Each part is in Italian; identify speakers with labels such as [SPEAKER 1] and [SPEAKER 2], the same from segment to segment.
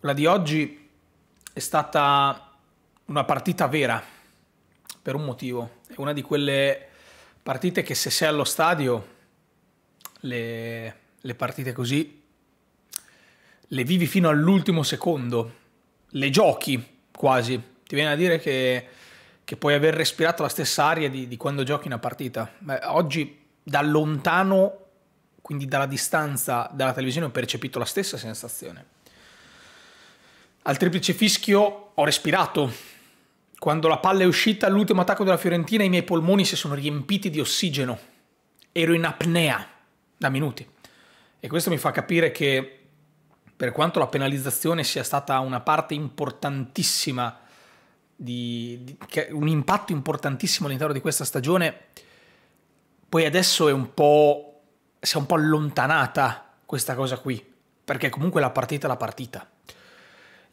[SPEAKER 1] Quella di oggi è stata una partita vera, per un motivo. È una di quelle partite che se sei allo stadio, le, le partite così, le vivi fino all'ultimo secondo, le giochi quasi. Ti viene a dire che, che puoi aver respirato la stessa aria di, di quando giochi una partita. Beh, oggi da lontano, quindi dalla distanza dalla televisione, ho percepito la stessa sensazione. Al triplice fischio ho respirato. Quando la palla è uscita all'ultimo attacco della Fiorentina i miei polmoni si sono riempiti di ossigeno. Ero in apnea da minuti. E questo mi fa capire che per quanto la penalizzazione sia stata una parte importantissima, di, di, un impatto importantissimo all'interno di questa stagione, poi adesso è un po', si è un po' allontanata questa cosa qui, perché comunque la partita è la partita.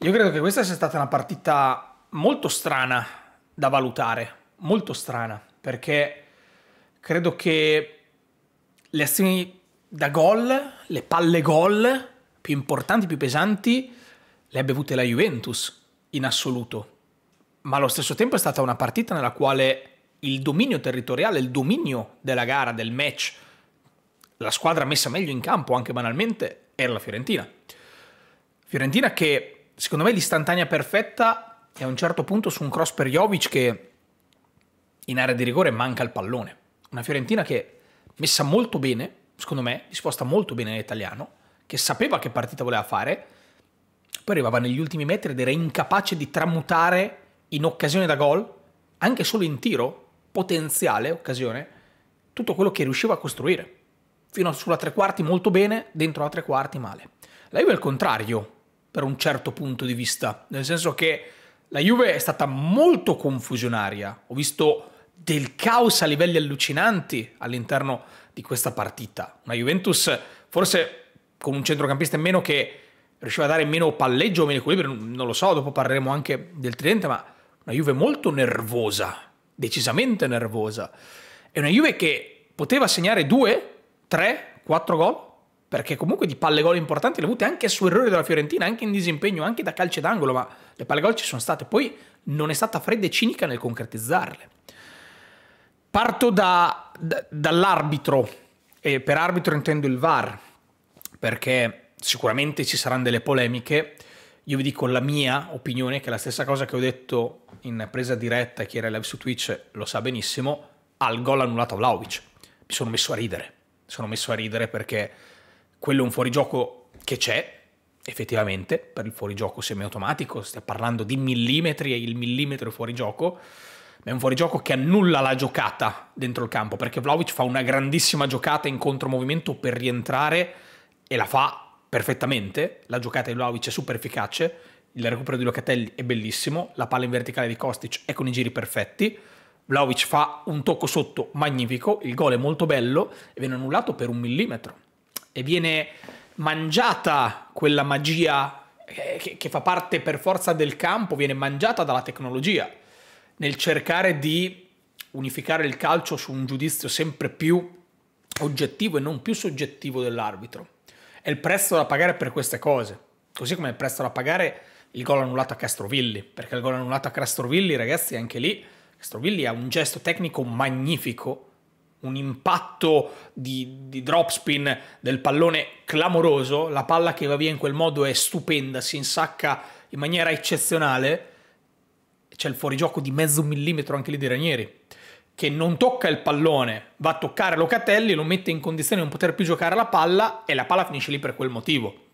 [SPEAKER 1] Io credo che questa sia stata una partita molto strana da valutare, molto strana, perché credo che le azioni da gol, le palle gol più importanti, più pesanti, le abbia avute la Juventus in assoluto. Ma allo stesso tempo è stata una partita nella quale il dominio territoriale, il dominio della gara, del match, la squadra messa meglio in campo anche banalmente, era la Fiorentina. Fiorentina che secondo me l'istantanea perfetta è a un certo punto su un cross per Jovic che in area di rigore manca il pallone. Una Fiorentina che messa molto bene, secondo me, disposta molto bene all'italiano, che sapeva che partita voleva fare, poi arrivava negli ultimi metri ed era incapace di tramutare in occasione da gol, anche solo in tiro, potenziale occasione, tutto quello che riusciva a costruire. Fino sulla tre quarti molto bene, dentro la tre quarti male. La Juve è il contrario, per un certo punto di vista, nel senso che la Juve è stata molto confusionaria, ho visto del caos a livelli allucinanti all'interno di questa partita, una Juventus forse con un centrocampista in meno che riusciva a dare meno palleggio o meno equilibrio, non lo so, dopo parleremo anche del tridente, ma una Juve molto nervosa, decisamente nervosa. È una Juve che poteva segnare due, tre, quattro gol, perché comunque di palle gol importanti le avute anche su errore della Fiorentina, anche in disimpegno, anche da calce d'angolo, ma le palle gol ci sono state, poi non è stata fredda e cinica nel concretizzarle. Parto da, da, dall'arbitro, e per arbitro intendo il VAR, perché sicuramente ci saranno delle polemiche, io vi dico la mia opinione, che è la stessa cosa che ho detto in presa diretta, chi era live su Twitch lo sa benissimo, al gol annullato Vlaovic. Mi sono messo a ridere, mi sono messo a ridere perché quello è un fuorigioco che c'è, effettivamente, per il fuorigioco semiautomatico, stiamo parlando di millimetri e il millimetro è fuorigioco, ma è un fuorigioco che annulla la giocata dentro il campo, perché Vlaovic fa una grandissima giocata in contromovimento per rientrare e la fa perfettamente, la giocata di Vlaovic è super efficace, il recupero di Locatelli è bellissimo, la palla in verticale di Kostic è con i giri perfetti, Vlaovic fa un tocco sotto magnifico, il gol è molto bello e viene annullato per un millimetro e viene mangiata quella magia eh, che, che, fa parte per forza del campo, viene mangiata dalla tecnologia nel cercare di unificare il calcio su un giudizio sempre più oggettivo e non più soggettivo dell'arbitro. È il prezzo da pagare per queste cose, così come è il prezzo da pagare il gol annullato a Castrovilli, perché il gol annullato a Castrovilli, ragazzi, anche lì Castrovilli ha un gesto tecnico magnifico un impatto di, di drop spin del pallone clamoroso, la palla che va via in quel modo è stupenda, si insacca in maniera eccezionale, c'è il fuorigioco di mezzo millimetro anche lì di Ranieri, che non tocca il pallone, va a toccare Locatelli, lo mette in condizione di non poter più giocare la palla e la palla finisce lì per quel motivo.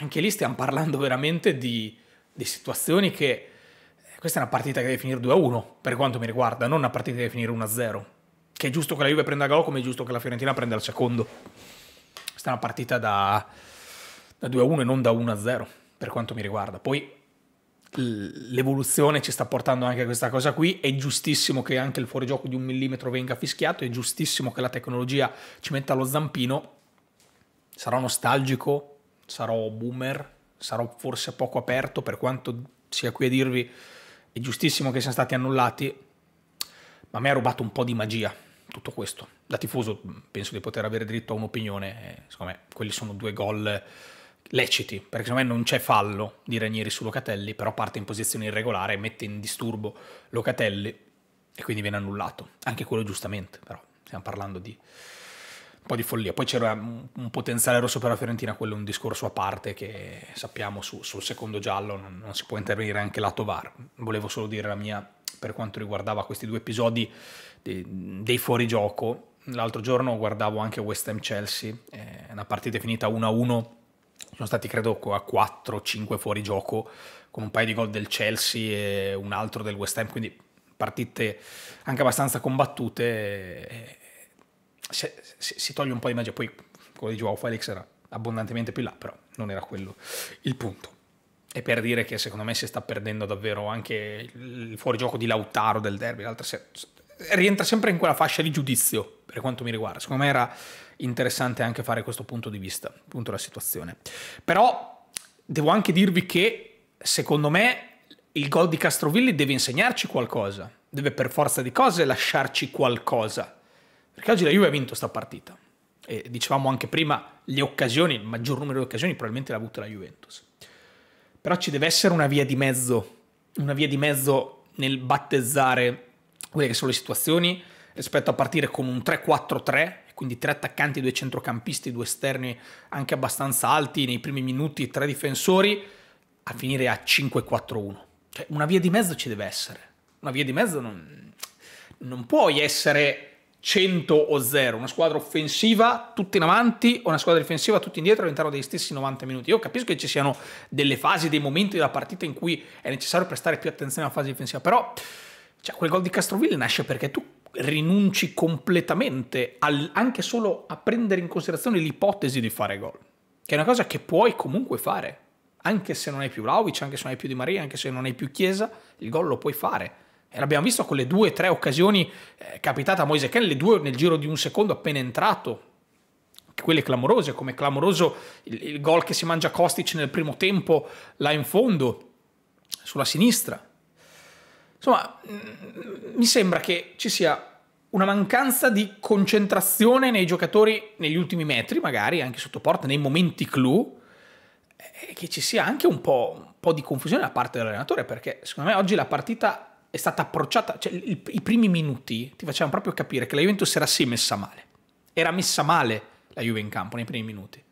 [SPEAKER 1] Anche lì stiamo parlando veramente di, di situazioni che... Eh, questa è una partita che deve finire 2-1, per quanto mi riguarda, non una partita che deve finire 1-0 che è giusto che la Juve prenda gol come è giusto che la Fiorentina prenda il secondo. Questa è una partita da, da 2-1 e non da 1-0 per quanto mi riguarda. Poi l'evoluzione ci sta portando anche a questa cosa qui, è giustissimo che anche il fuorigioco di un millimetro venga fischiato, è giustissimo che la tecnologia ci metta lo zampino, sarò nostalgico, sarò boomer, sarò forse poco aperto per quanto sia qui a dirvi, è giustissimo che siano stati annullati, ma a me ha rubato un po' di magia tutto questo. Da tifoso mm, penso di poter avere diritto a un'opinione, eh, secondo me quelli sono due gol leciti, perché secondo me non c'è fallo di Ranieri su Locatelli, però parte in posizione irregolare, mette in disturbo Locatelli e quindi viene annullato. Anche quello giustamente, però stiamo parlando di un po' di follia. Poi c'era un potenziale rosso per la Fiorentina, quello è un discorso a parte che sappiamo su, sul secondo giallo, non, non si può intervenire anche lato VAR. Volevo solo dire la mia per quanto riguardava questi due episodi dei, dei fuorigioco. L'altro giorno guardavo anche West Ham Chelsea, eh, una partita finita 1-1, sono stati credo a 4-5 fuorigioco con un paio di gol del Chelsea e un altro del West Ham, quindi partite anche abbastanza combattute. Eh, se, si toglie un po' di magia, poi quello di Joao Felix era abbondantemente più là, però non era quello il punto. E per dire che secondo me si sta perdendo davvero anche il fuorigioco di Lautaro del derby, l'altra sera. rientra sempre in quella fascia di giudizio per quanto mi riguarda. Secondo me era interessante anche fare questo punto di vista, appunto la situazione. Però devo anche dirvi che secondo me il gol di Castrovilli deve insegnarci qualcosa, deve per forza di cose lasciarci qualcosa. Perché oggi la Juve ha vinto sta partita. E dicevamo anche prima, le occasioni, il maggior numero di occasioni probabilmente l'ha avuta la Juventus. Però ci deve essere una via di mezzo, una via di mezzo nel battezzare quelle che sono le situazioni rispetto a partire con un 3-4-3, quindi tre attaccanti, due centrocampisti, due esterni anche abbastanza alti nei primi minuti, tre difensori, a finire a 5-4-1. Cioè una via di mezzo ci deve essere. Una via di mezzo non, non puoi essere 100 o 0, una squadra offensiva tutti in avanti o una squadra difensiva tutti indietro all'interno degli stessi 90 minuti. Io capisco che ci siano delle fasi, dei momenti della partita in cui è necessario prestare più attenzione alla fase difensiva, però cioè, quel gol di Castroville nasce perché tu rinunci completamente al, anche solo a prendere in considerazione l'ipotesi di fare gol, che è una cosa che puoi comunque fare, anche se non hai più Vlaovic, anche se non hai più Di Maria, anche se non hai più Chiesa, il gol lo puoi fare e l'abbiamo visto con le due, o tre occasioni eh, capitate a Moise Ken, le due nel giro di un secondo appena entrato, quelle clamorose, come clamoroso il, il gol che si mangia Kostic nel primo tempo là in fondo, sulla sinistra. Insomma, mm, mi sembra che ci sia una mancanza di concentrazione nei giocatori negli ultimi metri, magari anche sotto porta, nei momenti clou, e che ci sia anche un po', un po di confusione da parte dell'allenatore, perché secondo me oggi la partita è stata approcciata, cioè il, i primi minuti ti facevano proprio capire che la Juventus era sì messa male. Era messa male la Juve in campo nei primi minuti.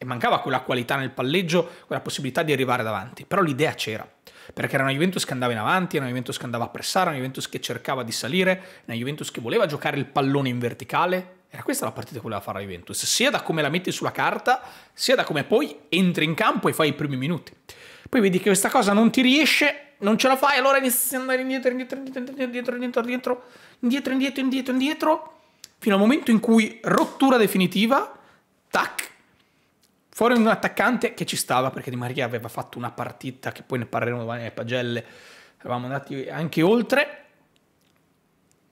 [SPEAKER 1] E mancava quella qualità nel palleggio, quella possibilità di arrivare davanti. Però l'idea c'era, perché era una Juventus che andava in avanti, era una Juventus che andava a pressare, era una Juventus che cercava di salire, era una Juventus che voleva giocare il pallone in verticale. Era questa la partita che voleva fare la Juventus, sia da come la metti sulla carta, sia da come poi entri in campo e fai i primi minuti. Poi vedi che questa cosa non ti riesce, non ce la fai, allora inizi ad andare indietro, indietro, indietro, indietro, indietro, indietro, indietro, indietro, indietro, indietro, fino al momento in cui rottura definitiva, tac, fuori un attaccante che ci stava perché Di Maria aveva fatto una partita che poi ne parleremo domani alle pagelle, eravamo andati anche oltre,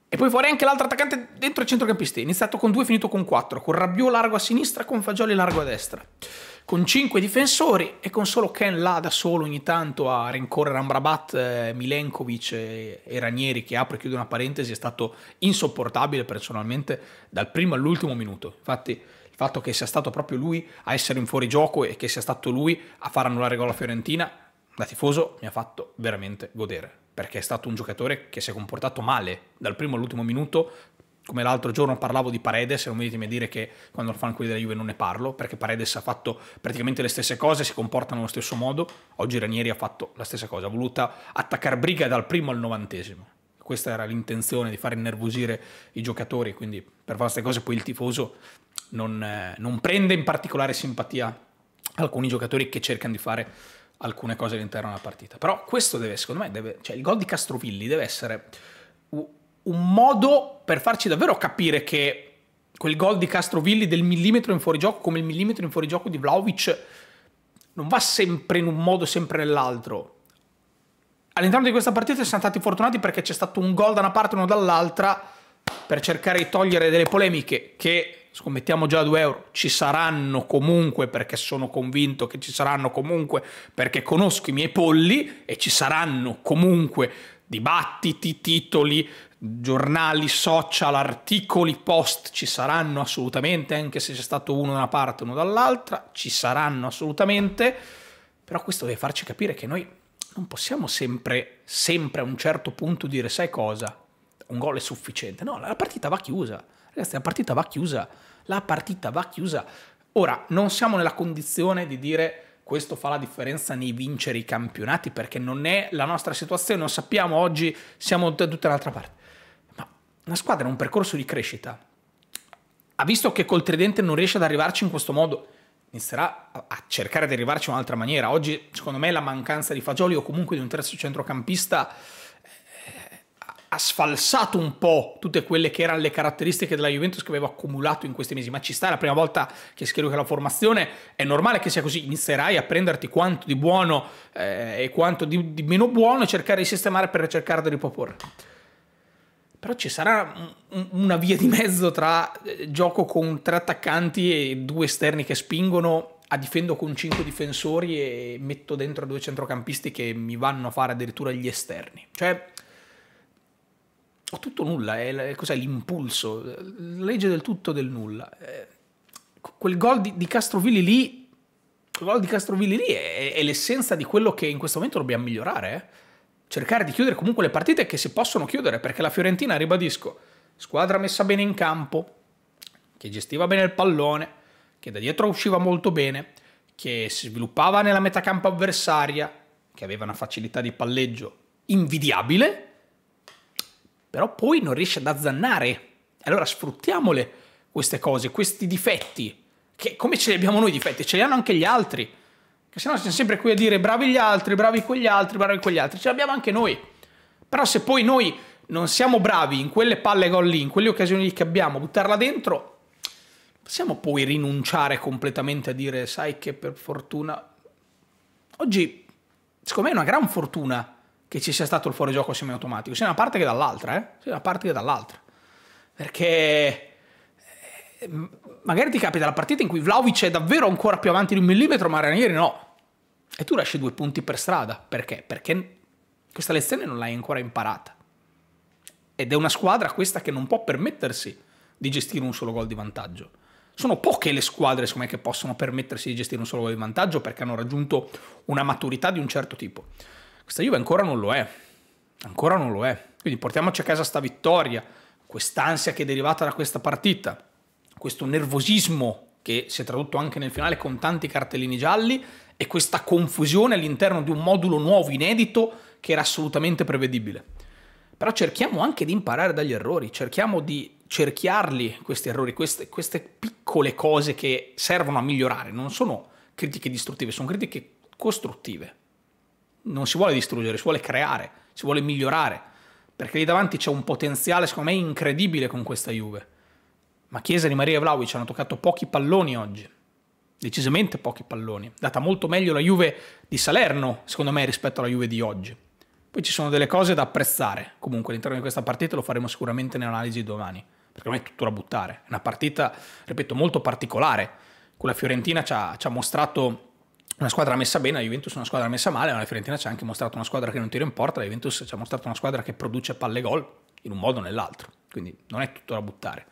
[SPEAKER 1] e poi fuori anche l'altro attaccante dentro il centrocampista. Iniziato con due, finito con quattro. Con Rabiot largo a sinistra, con Fagioli largo a destra con 5 difensori e con solo Ken là da solo ogni tanto a rincorrere Ambrabat, eh, Milenkovic e, e Ranieri che apre e chiude una parentesi è stato insopportabile personalmente dal primo all'ultimo minuto. Infatti il fatto che sia stato proprio lui a essere in fuorigioco e che sia stato lui a far annullare gol a Fiorentina da tifoso mi ha fatto veramente godere perché è stato un giocatore che si è comportato male dal primo all'ultimo minuto come l'altro giorno parlavo di Paredes, e non venitemi a dire che quando fanno quelli della Juve non ne parlo, perché Paredes ha fatto praticamente le stesse cose, si comportano nello stesso modo, oggi Ranieri ha fatto la stessa cosa, ha voluto attaccare briga dal primo al novantesimo. Questa era l'intenzione di far innervosire i giocatori, quindi per fare queste cose poi il tifoso non, eh, non prende in particolare simpatia alcuni giocatori che cercano di fare alcune cose all'interno della partita. Però questo deve, secondo me, deve, cioè il gol di Castrovilli deve essere un modo per farci davvero capire che quel gol di Castrovilli del millimetro in fuorigioco come il millimetro in fuorigioco di Vlaovic non va sempre in un modo, sempre nell'altro. All'interno di questa partita siamo stati fortunati perché c'è stato un gol da una parte e uno dall'altra per cercare di togliere delle polemiche che, scommettiamo già a 2 euro, ci saranno comunque perché sono convinto che ci saranno comunque perché conosco i miei polli e ci saranno comunque dibattiti, titoli, giornali, social, articoli, post ci saranno assolutamente, anche se c'è stato uno da una parte e uno dall'altra, ci saranno assolutamente, però questo deve farci capire che noi non possiamo sempre, sempre a un certo punto dire sai cosa, un gol è sufficiente, no, la partita va chiusa, ragazzi la partita va chiusa, la partita va chiusa. Ora, non siamo nella condizione di dire questo fa la differenza nei vincere i campionati perché non è la nostra situazione, lo sappiamo oggi, siamo da tutta un'altra parte una squadra ha un percorso di crescita, ha visto che col tridente non riesce ad arrivarci in questo modo, inizierà a cercare di arrivarci in un'altra maniera. Oggi, secondo me, la mancanza di Fagioli o comunque di un terzo centrocampista eh, ha sfalsato un po' tutte quelle che erano le caratteristiche della Juventus che aveva accumulato in questi mesi. Ma ci sta, è la prima volta che scrivo che la formazione è normale che sia così. Inizierai a prenderti quanto di buono eh, e quanto di, di meno buono e cercare di sistemare per cercare di riproporre. Però ci sarà una via di mezzo tra eh, gioco con tre attaccanti e due esterni che spingono a difendo con cinque difensori e metto dentro due centrocampisti che mi vanno a fare addirittura gli esterni. Cioè, ho tutto nulla, è, cos'è l'impulso? La legge del tutto del nulla. Eh, quel gol di, di Castrovilli lì, quel gol di Castrovilli lì è, è l'essenza di quello che in questo momento dobbiamo migliorare. Eh cercare di chiudere comunque le partite che si possono chiudere, perché la Fiorentina, ribadisco, squadra messa bene in campo, che gestiva bene il pallone, che da dietro usciva molto bene, che si sviluppava nella metacampo avversaria, che aveva una facilità di palleggio invidiabile, però poi non riesce ad azzannare. Allora sfruttiamole queste cose, questi difetti, che come ce li abbiamo noi difetti, ce li hanno anche gli altri. Che se no siamo sempre qui a dire bravi gli altri, bravi quegli altri, bravi quegli altri. Ce l'abbiamo anche noi. Però se poi noi non siamo bravi in quelle palle gol lì, in quelle occasioni che abbiamo, buttarla dentro, possiamo poi rinunciare completamente a dire, sai che per fortuna... Oggi, secondo me è una gran fortuna che ci sia stato il fuorigioco semiautomatico, sia da una parte che dall'altra, eh? sia da una parte che dall'altra. Perché eh, magari ti capita la partita in cui Vlaovic è davvero ancora più avanti di un millimetro, ma Ranieri no. E tu lasci due punti per strada. Perché? Perché questa lezione non l'hai ancora imparata. Ed è una squadra questa che non può permettersi di gestire un solo gol di vantaggio. Sono poche le squadre, secondo me, che possono permettersi di gestire un solo gol di vantaggio perché hanno raggiunto una maturità di un certo tipo. Questa Juve ancora non lo è. Ancora non lo è. Quindi portiamoci a casa sta vittoria, quest'ansia che è derivata da questa partita, questo nervosismo che si è tradotto anche nel finale con tanti cartellini gialli, e questa confusione all'interno di un modulo nuovo, inedito, che era assolutamente prevedibile. Però cerchiamo anche di imparare dagli errori, cerchiamo di cerchiarli questi errori, queste, queste piccole cose che servono a migliorare, non sono critiche distruttive, sono critiche costruttive. Non si vuole distruggere, si vuole creare, si vuole migliorare, perché lì davanti c'è un potenziale secondo me incredibile con questa Juve. Ma Chiesa di Maria e Vlaovic hanno toccato pochi palloni oggi decisamente pochi palloni. Data molto meglio la Juve di Salerno, secondo me, rispetto alla Juve di oggi. Poi ci sono delle cose da apprezzare, comunque all'interno di questa partita lo faremo sicuramente nell'analisi di domani, perché non è tutto da buttare. È una partita, ripeto, molto particolare. Con la Fiorentina ci ha, ci ha mostrato una squadra messa bene, la Juventus una squadra messa male, ma la Fiorentina ci ha anche mostrato una squadra che non tira in porta, la Juventus ci ha mostrato una squadra che produce palle gol in un modo o nell'altro, quindi non è tutto da buttare.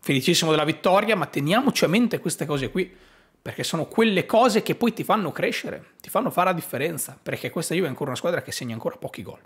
[SPEAKER 1] Felicissimo della vittoria, ma teniamoci a mente queste cose qui perché sono quelle cose che poi ti fanno crescere, ti fanno fare la differenza, perché questa Juve è ancora una squadra che segna ancora pochi gol.